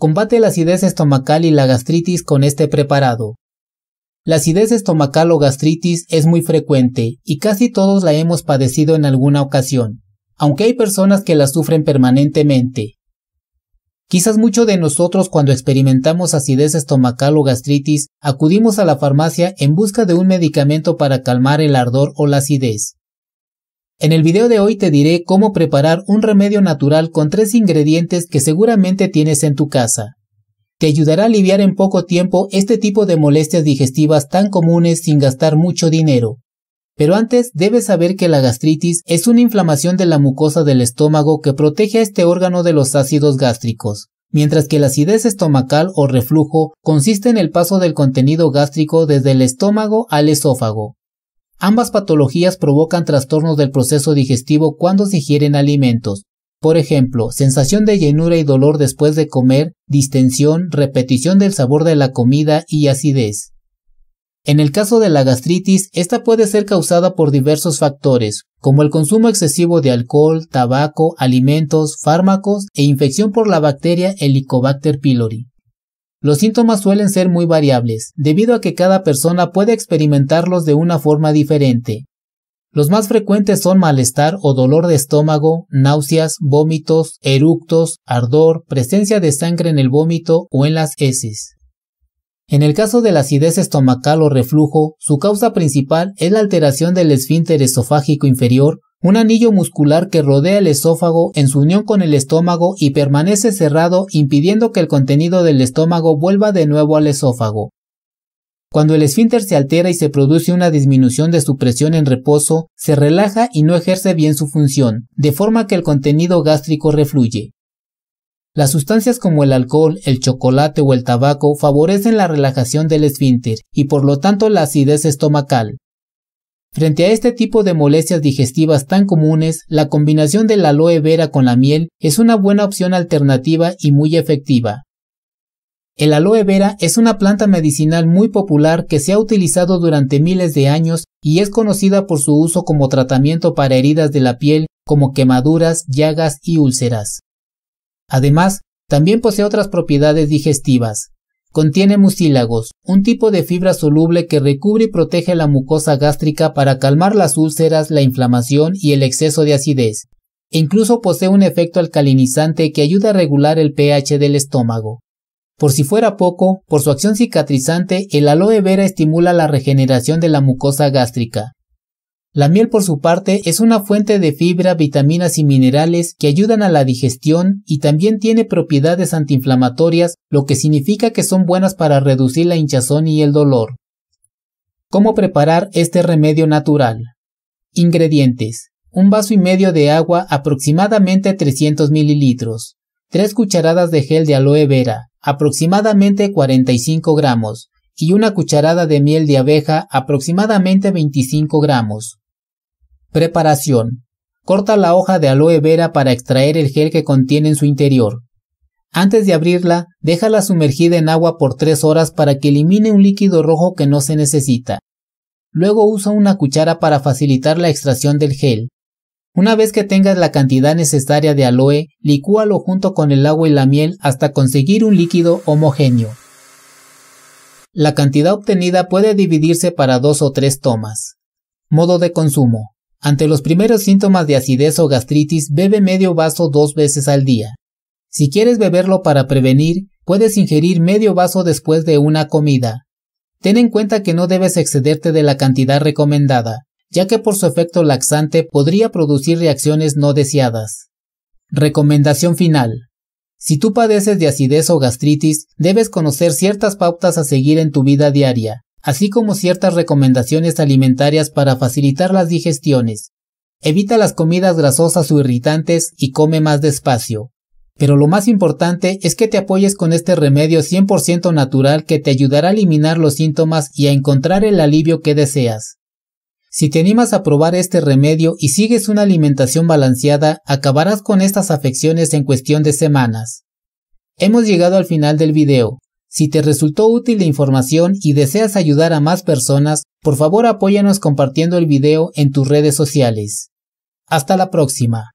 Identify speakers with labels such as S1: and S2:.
S1: Combate la acidez estomacal y la gastritis con este preparado. La acidez estomacal o gastritis es muy frecuente y casi todos la hemos padecido en alguna ocasión, aunque hay personas que la sufren permanentemente. Quizás muchos de nosotros cuando experimentamos acidez estomacal o gastritis acudimos a la farmacia en busca de un medicamento para calmar el ardor o la acidez. En el video de hoy te diré cómo preparar un remedio natural con tres ingredientes que seguramente tienes en tu casa. Te ayudará a aliviar en poco tiempo este tipo de molestias digestivas tan comunes sin gastar mucho dinero. Pero antes debes saber que la gastritis es una inflamación de la mucosa del estómago que protege a este órgano de los ácidos gástricos, mientras que la acidez estomacal o reflujo consiste en el paso del contenido gástrico desde el estómago al esófago. Ambas patologías provocan trastornos del proceso digestivo cuando se ingieren alimentos. Por ejemplo, sensación de llenura y dolor después de comer, distensión, repetición del sabor de la comida y acidez. En el caso de la gastritis, esta puede ser causada por diversos factores, como el consumo excesivo de alcohol, tabaco, alimentos, fármacos e infección por la bacteria Helicobacter pylori. Los síntomas suelen ser muy variables, debido a que cada persona puede experimentarlos de una forma diferente. Los más frecuentes son malestar o dolor de estómago, náuseas, vómitos, eructos, ardor, presencia de sangre en el vómito o en las heces. En el caso de la acidez estomacal o reflujo, su causa principal es la alteración del esfínter esofágico inferior un anillo muscular que rodea el esófago en su unión con el estómago y permanece cerrado impidiendo que el contenido del estómago vuelva de nuevo al esófago. Cuando el esfínter se altera y se produce una disminución de su presión en reposo, se relaja y no ejerce bien su función, de forma que el contenido gástrico refluye. Las sustancias como el alcohol, el chocolate o el tabaco favorecen la relajación del esfínter y por lo tanto la acidez estomacal, Frente a este tipo de molestias digestivas tan comunes, la combinación de la aloe vera con la miel es una buena opción alternativa y muy efectiva. El aloe vera es una planta medicinal muy popular que se ha utilizado durante miles de años y es conocida por su uso como tratamiento para heridas de la piel como quemaduras, llagas y úlceras. Además, también posee otras propiedades digestivas. Contiene mucílagos, un tipo de fibra soluble que recubre y protege la mucosa gástrica para calmar las úlceras, la inflamación y el exceso de acidez. E incluso posee un efecto alcalinizante que ayuda a regular el pH del estómago. Por si fuera poco, por su acción cicatrizante, el aloe vera estimula la regeneración de la mucosa gástrica, la miel por su parte es una fuente de fibra, vitaminas y minerales que ayudan a la digestión y también tiene propiedades antiinflamatorias, lo que significa que son buenas para reducir la hinchazón y el dolor. ¿Cómo preparar este remedio natural? Ingredientes. Un vaso y medio de agua aproximadamente 300 mililitros. Tres cucharadas de gel de aloe vera, aproximadamente 45 gramos, y una cucharada de miel de abeja, aproximadamente 25 gramos. Preparación. Corta la hoja de aloe vera para extraer el gel que contiene en su interior. Antes de abrirla, déjala sumergida en agua por 3 horas para que elimine un líquido rojo que no se necesita. Luego usa una cuchara para facilitar la extracción del gel. Una vez que tengas la cantidad necesaria de aloe, licúalo junto con el agua y la miel hasta conseguir un líquido homogéneo. La cantidad obtenida puede dividirse para dos o tres tomas. Modo de consumo. Ante los primeros síntomas de acidez o gastritis, bebe medio vaso dos veces al día. Si quieres beberlo para prevenir, puedes ingerir medio vaso después de una comida. Ten en cuenta que no debes excederte de la cantidad recomendada, ya que por su efecto laxante podría producir reacciones no deseadas. Recomendación final. Si tú padeces de acidez o gastritis, debes conocer ciertas pautas a seguir en tu vida diaria, así como ciertas recomendaciones alimentarias para facilitar las digestiones. Evita las comidas grasosas o irritantes y come más despacio. Pero lo más importante es que te apoyes con este remedio 100% natural que te ayudará a eliminar los síntomas y a encontrar el alivio que deseas. Si te animas a probar este remedio y sigues una alimentación balanceada, acabarás con estas afecciones en cuestión de semanas. Hemos llegado al final del video. Si te resultó útil la información y deseas ayudar a más personas, por favor apóyanos compartiendo el video en tus redes sociales. Hasta la próxima.